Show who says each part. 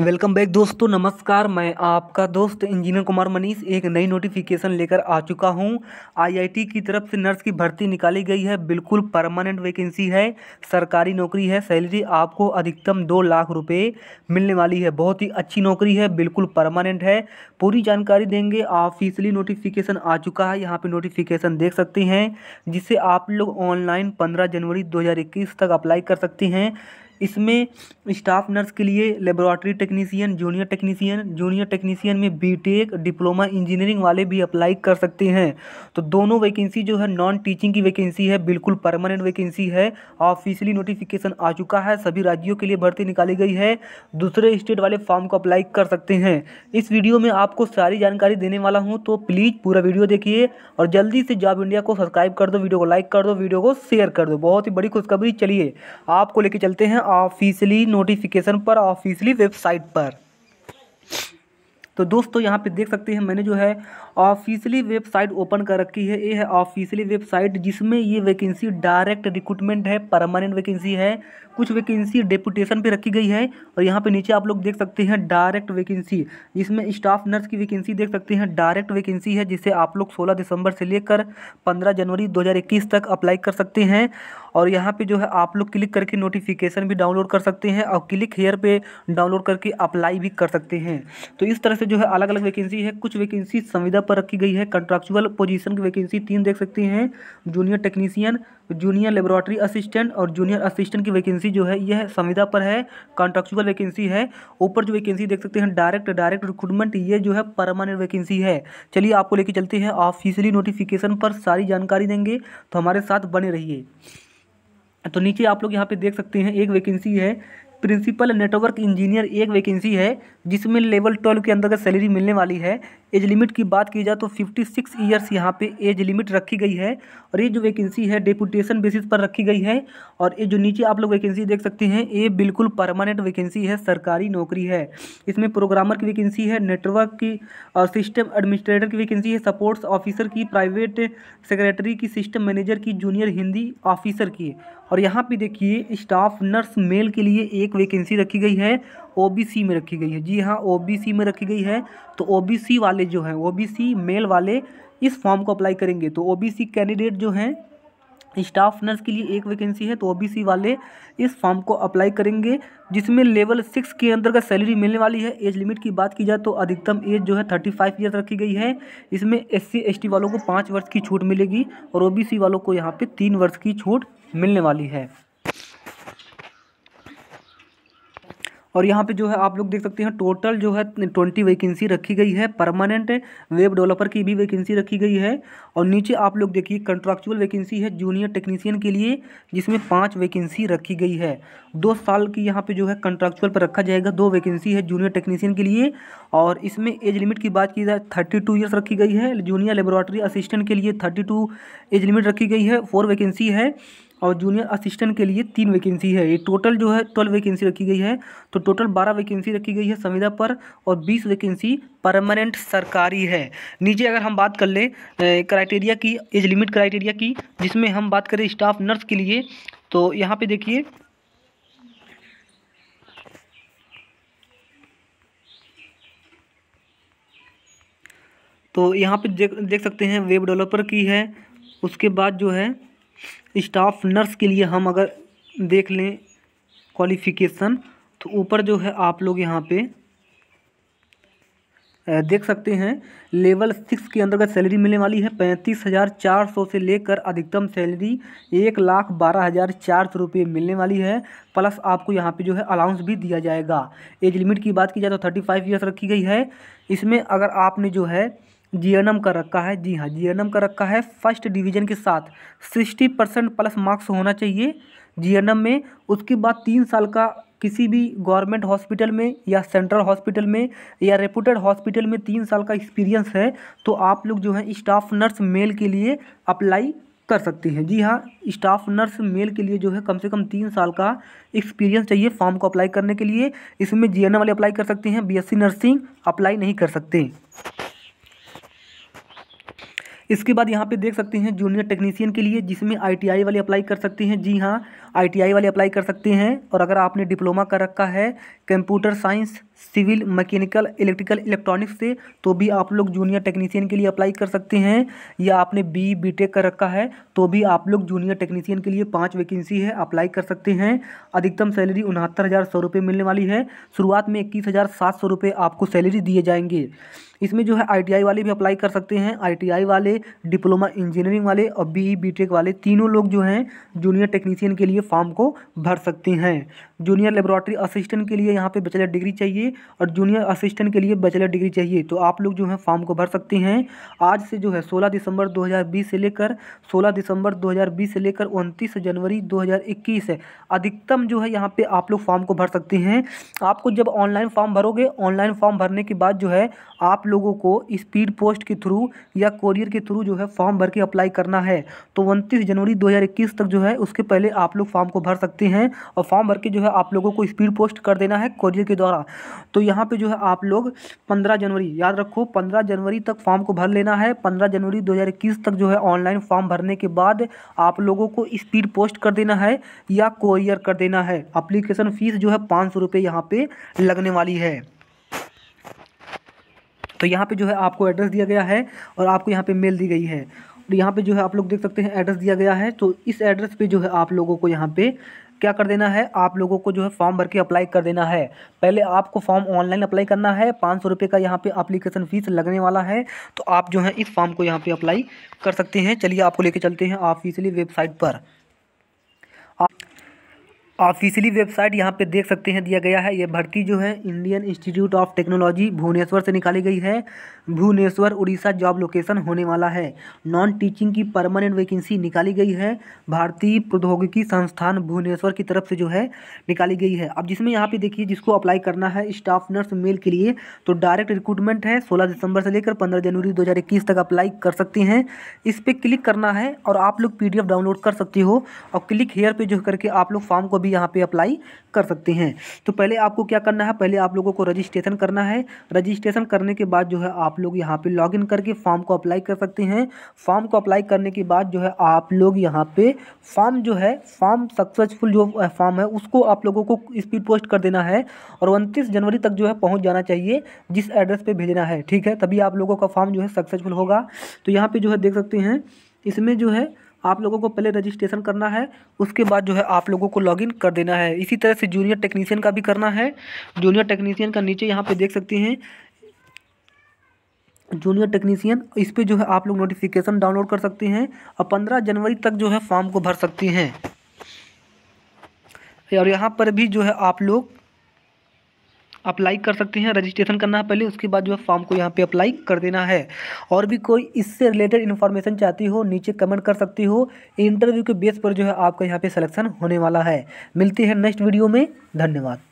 Speaker 1: welcome back दोस्तों नमस्कार मैं आपका दोस्त इंजीनियर कुमार मनीष एक नई नोटिफिकेशन लेकर आ चुका हूं आईआईटी की तरफ से नर्स की भर्ती निकाली गई है बिल्कुल परमानेंट वैकेंसी है सरकारी नौकरी है सैलरी आपको अधिकतम दो लाख रुपए मिलने वाली है बहुत ही अच्छी नौकरी है बिल्कुल परमानेंट है पूरी जानकारी देंगे ऑफिसली नोटिफिकेशन आ चुका है यहाँ पर नोटिफिकेशन देख सकते हैं जिसे आप लोग ऑनलाइन पंद्रह जनवरी दो तक अप्लाई कर सकते हैं इसमें स्टाफ नर्स के लिए laboratory technician junior technician junior technician में बीटेक डिप्लोमा इंजीनियरिंग वाले भी अप्लाई कर सकते हैं तो दोनों वैकेंसी जो है नॉन टीचिंग की वैकेंसी है बिल्कुल परमानेंट वैकेंसी है ऑफिशियली नोटिफिकेशन आ चुका है सभी राज्यों के लिए भर्ती निकाली गई है दूसरे स्टेट वाले फॉर्म को अप्लाई कर सकते हैं इस वीडियो में आपको सारी जानकारी देने वाला हूँ तो प्लीज़ पूरा वीडियो देखिए और जल्दी से जॉब इंडिया को सब्सक्राइब कर दो वीडियो को लाइक कर दो वीडियो को शेयर कर दो बहुत ही बड़ी खुशखबरी चलिए आपको लेके चलते हैं ऑफिशियली नोटिफिकेशन पर ऑफिशियली वेबसाइट पर तो दोस्तों यहाँ पे देख सकते हैं मैंने जो है ऑफिशियली वेबसाइट ओपन कर रखी है ये है ऑफिशियली वेबसाइट जिसमें ये वैकेंसी डायरेक्ट रिक्रूटमेंट है परमानेंट वैकेंसी है कुछ वैकेंसी डेपुटेशन पे रखी गई है और यहाँ पे नीचे आप लोग देख सकते हैं डायरेक्ट वैकेंसी जिसमें स्टाफ नर्स की वैकेंसी देख सकते हैं डायरेक्ट वैकेंसी है जिसे आप लोग सोलह दिसंबर से लेकर पंद्रह जनवरी दो तक अप्लाई कर सकते हैं और यहाँ पे जो है आप लोग क्लिक करके नोटिफिकेशन भी डाउनलोड कर सकते हैं और क्लिक हेयर पे डाउनलोड करके अप्लाई भी कर सकते हैं तो इस तरह से जो है अलग अलग वैकेंसी है कुछ वैकेंसी संविदा पर रखी गई है कंट्रेक्चुअल पोजिशन की वैकेंसी तीन देख सकते हैं junior technician junior laboratory assistant और जूनियर असिस्टेंट की वैकेंसी जो है यह संविदा पर है कॉन्ट्रेक्चुअल वैकेंसी है ऊपर जो वैकेंसी देख सकते हैं डायरेक्ट डायरेक्ट रिक्रूटमेंट ये जो है परमानेंट वैकेंसी है चलिए आपको लेके चलते हैं ऑफिशियली नोटिफिकेशन पर सारी जानकारी देंगे तो हमारे साथ बने रहिए तो नीचे आप लोग यहाँ पे देख सकते हैं एक वैकेंसी है प्रिंसिपल नेटवर्क इंजीनियर एक वैकेंसी है जिसमें लेवल ट्वेल्व के अंतर्गत सैलरी मिलने वाली है एज लिमिट की बात की जाए तो फिफ्टी सिक्स ईयर्स यहाँ पे एज लिमिट रखी गई है और ये जो वैकेंसी है डेपुटेशन बेसिस पर रखी गई है और ये जो नीचे आप लोग वैकेंसी देख सकते हैं ये बिल्कुल परमानेंट वैकेंसी है सरकारी नौकरी है इसमें प्रोग्रामर की वैकेंसी है नेटवर्क की और सिस्टम एडमिनिस्ट्रेटर की वैकेंसी है सपोर्ट्स ऑफिसर की प्राइवेट सेक्रेटरी की सिस्टम मैनेजर की जूनियर हिंदी ऑफिसर की और यहाँ पे देखिए स्टाफ नर्स मेल के लिए एक वैकेंसी रखी गई है ओबीसी में रखी गई है जी हाँ ओबीसी में रखी गई है तो ओबीसी वाले जो हैं ओबीसी मेल वाले इस फॉर्म को अप्लाई करेंगे तो ओबीसी कैंडिडेट जो हैं स्टाफ नर्स के लिए एक वैकेंसी है तो ओबीसी वाले इस फॉर्म को अप्लाई करेंगे जिसमें लेवल सिक्स के अंदर का सैलरी मिलने वाली है एज लिमिट की बात की जाए तो अधिकतम एज जो है थर्टी फाइव ईयर रखी गई है इसमें एससी एसटी वालों को पाँच वर्ष की छूट मिलेगी और ओबीसी वालों को यहाँ पे तीन वर्ष की छूट मिलने वाली है और यहाँ पे जो है आप लोग देख सकते हैं टोटल जो है ट्वेंटी वैकेंसी रखी गई है परमानेंट वेब डेवलपर की भी वैकेंसी रखी गई है और नीचे आप लोग देखिए कंट्रैक्चुअल वैकेंसी है जूनियर टेक्नीशियन के लिए जिसमें पाँच वैकेंसी रखी गई है दो साल की यहाँ पर जो है कंट्रैक्चुअल पर रखा जाएगा दो वैकेंसी है जूनियर टेक्नीशियन के लिए और इसमें एज लिमिट की बात की जाए थर्टी टू ईयर्स रखी गई है जूनियर लेबोरेटरी असिस्टेंट के लिए थर्टी टू एज लिमिट रखी गई है फोर वैकेंसी है और जूनियर असिस्टेंट के लिए तीन वैकेंसी है ये टोटल जो है ट्वेल्व वैकेंसी रखी गई है तो टोटल बारह वैकेंसी रखी गई है संविदा पर और बीस वैकेंसी परमानेंट सरकारी है नीचे अगर हम बात कर लें क्राइटेरिया की एज लिमिट क्राइटेरिया की जिसमें हम बात करें स्टाफ नर्स के लिए तो यहाँ पर देखिए तो यहाँ पे देख देख सकते हैं वेब डेवलपर की है उसके बाद जो है स्टाफ नर्स के लिए हम अगर देख लें क्वालिफिकेशन तो ऊपर जो है आप लोग यहाँ पे देख सकते हैं लेवल सिक्स के अंतर्गत सैलरी मिलने वाली है पैंतीस हज़ार चार सौ से लेकर अधिकतम सैलरी एक लाख बारह हज़ार चार सौ रुपये मिलने वाली है प्लस आपको यहाँ पे जो है अलाउंस भी दिया जाएगा एज लिमिट की बात की जाए तो थर्टी फाइव ईयर्स रखी गई है इसमें अगर आपने जो है जीएनएम का रखा है जी हाँ जीएनएम का रखा है फर्स्ट डिवीजन के साथ सिक्सटी परसेंट प्लस मार्क्स होना चाहिए जीएनएम में उसके बाद तीन साल का किसी भी गवर्नमेंट हॉस्पिटल में या सेंट्रल हॉस्पिटल में या रेपूटेड हॉस्पिटल में तीन साल का एक्सपीरियंस है तो आप लोग जो है स्टाफ नर्स मेल के लिए अप्लाई कर सकते हैं जी हाँ स्टाफ नर्स मेल के लिए जो है कम से कम तीन साल का एक्सपीरियंस चाहिए फॉर्म को अप्लाई करने के लिए इसमें जी वाले अप्लाई कर सकते हैं बीएससी नर्सिंग अप्लाई नहीं कर सकते इसके बाद यहाँ पे देख सकते हैं जूनियर टेक्नीशियन के लिए जिसमें आईटीआई वाले अप्लाई कर सकते हैं जी हाँ आईटीआई वाले अप्लाई कर सकते हैं और अगर आपने डिप्लोमा कर रखा है computer science civil mechanical electrical electronics से तो भी आप लोग जूनियर टेक्नीशियन के लिए अप्लाई कर सकते हैं या आपने बी बी टेक कर रखा है तो भी आप लोग जूनियर टेक्नीशियन के लिए पाँच वैकेंसी है अप्लाई कर सकते हैं अधिकतम सैलरी उनहत्तर हज़ार सौ रुपये मिलने वाली है शुरुआत में इक्कीस हज़ार सात सौ रुपये आपको सैलरी दिए जाएंगे इसमें जो है आईटीआई वाले भी अप्लाई कर सकते हैं आईटीआई वाले डिप्लोमा इंजीनियरिंग वाले और बीई बीटेक वाले तीनों लोग जो हैं जूनियर टेक्नीशियन के लिए फॉर्म को भर सकते हैं जूनियर लेबोरेटरी असिस्टेंट के लिए यहाँ पे बैचलर डिग्री चाहिए चाहिए और जूनियर असिस्टेंट के लिए बैचलर डिग्री चाहिए तो आप लोग जो है फॉर्म को भर सकते हैं आज से जो है 16 दिसंबर 2020 से लेकर 16 दिसंबर 2020 से लेकर 29 जनवरी 2021 है अधिकतम जो है यहाँ पे आप लोग फॉर्म को भर सकते हैं आपको जब ऑनलाइन फॉर्म भरोगे ऑनलाइन फॉर्म भरने के बाद जो है आप लोगों को स्पीड पोस्ट के थ्रू या कोरियर के थ्रू जो है फॉर्म भर के अप्लाई करना है तो उनतीस जनवरी 2021 तक जो है उसके पहले आप लोग फॉर्म को भर सकते हैं और फॉर्म भर के जो है आप लोगों को स्पीड पोस्ट कर देना है कोरियर के द्वारा तो यहाँ पे जो है आप लोग पंद्रह जनवरी याद रखो पंद्रह जनवरी तक फॉर्म को भर लेना है पंद्रह जनवरी 2021 तक जो है ऑनलाइन फॉर्म भरने के बाद आप लोगों को स्पीड पोस्ट कर देना है या कोरियर कर देना है अप्लीकेशन फ़ीस जो है पाँच सौ रुपये यहाँ पर लगने वाली है तो यहाँ पे जो है आपको एड्रेस दिया गया है और आपको यहाँ पे मेल दी गई है और यहाँ पे जो है आप लोग देख सकते हैं एड्रेस दिया गया है तो इस एड्रेस पे जो है आप लोगों को यहाँ पे क्या कर देना है आप लोगों को जो है फॉर्म भर के अप्लाई कर देना है पहले आपको फॉर्म ऑनलाइन अप्लाई करना है पाँच सौ का यहाँ पे अप्लीकेशन फ़ीस लगने वाला है तो आप जो है इस फॉर्म को यहाँ पे अप्लाई कर सकते हैं चलिए आपको लेके चलते हैं ऑफिशियली वेबसाइट पर ऑफिशियली वेबसाइट यहाँ पे देख सकते हैं दिया गया है ये भर्ती जो है Indian Institute of Technology Bhubaneswar से निकाली गई है भुवनेश्वर उड़ीसा जॉब लोकेशन होने वाला है नॉन टीचिंग की परमानेंट वैकेंसी निकाली गई है भारतीय प्रौद्योगिकी संस्थान भुवनेश्वर की तरफ से जो है निकाली गई है अब जिसमें यहाँ पे देखिए जिसको अप्लाई करना है स्टाफ नर्स मेल के लिए तो डायरेक्ट रिक्रूटमेंट है सोलह दिसंबर से लेकर पंद्रह जनवरी दो तक अप्लाई कर सकते हैं इस पर क्लिक करना है और आप लोग पी डाउनलोड कर सकते हो और क्लिक हेयर पर जो करके आप लोग फॉर्म को भी भी यहाँ पे अप्लाई कर सकते हैं तो पहले आपको क्या करना है पहले आप लोगों को रजिस्ट्रेशन करना है रजिस्ट्रेशन करने के बाद जो है आप लोग यहाँ पे लॉगिन करके फॉर्म को अप्लाई कर सकते हैं फॉर्म को अप्लाई करने के बाद जो है आप लोग यहाँ पे फॉर्म जो है फॉर्म सक्सेसफुल जो फॉर्म है उसको आप लोगों को स्पीड पोस्ट कर देना है और उनतीस जनवरी तक जो है पहुँच जाना चाहिए जिस एड्रेस पर भेजना है ठीक है तभी आप लोगों का फॉर्म जो है सक्सेसफुल होगा तो यहाँ पर जो है देख सकते हैं इसमें जो है आप लोगों को पहले रजिस्ट्रेशन करना है उसके बाद जो है आप लोगों को लॉगिन कर देना है इसी तरह से जूनियर टेक्नीशियन का भी करना है जूनियर टेक्नीशियन का नीचे यहाँ पे देख सकते हैं जूनियर टेक्नीशियन इस पर जो है आप लोग नोटिफिकेशन डाउनलोड कर सकते हैं और पंद्रह जनवरी तक जो है फॉर्म को भर सकते हैं और यहाँ पर भी जो है आप लोग अप्लाई कर सकते हैं रजिस्ट्रेशन करना है पहले उसके बाद जो है फॉर्म को यहाँ पे अप्लाई कर देना है और भी कोई इससे रिलेटेड इन्फॉर्मेशन चाहती हो नीचे कमेंट कर सकती हो इंटरव्यू के बेस पर जो है आपका यहाँ पे सिलेक्शन होने वाला है मिलती है नेक्स्ट वीडियो में धन्यवाद